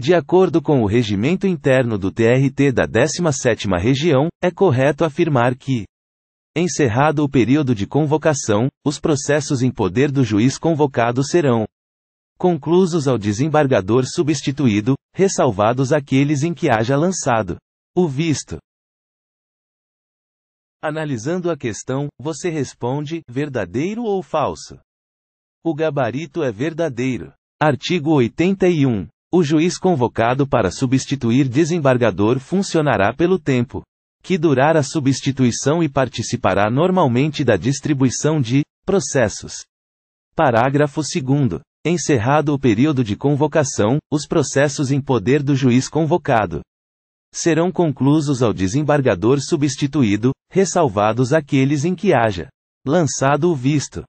De acordo com o regimento interno do TRT da 17ª Região, é correto afirmar que, encerrado o período de convocação, os processos em poder do juiz convocado serão conclusos ao desembargador substituído, ressalvados aqueles em que haja lançado o visto. Analisando a questão, você responde: verdadeiro ou falso? O gabarito é verdadeiro. Artigo 81. O juiz convocado para substituir desembargador funcionará pelo tempo que durar a substituição e participará normalmente da distribuição de processos. Parágrafo 2. Encerrado o período de convocação, os processos em poder do juiz convocado serão conclusos ao desembargador substituído, ressalvados aqueles em que haja lançado o visto.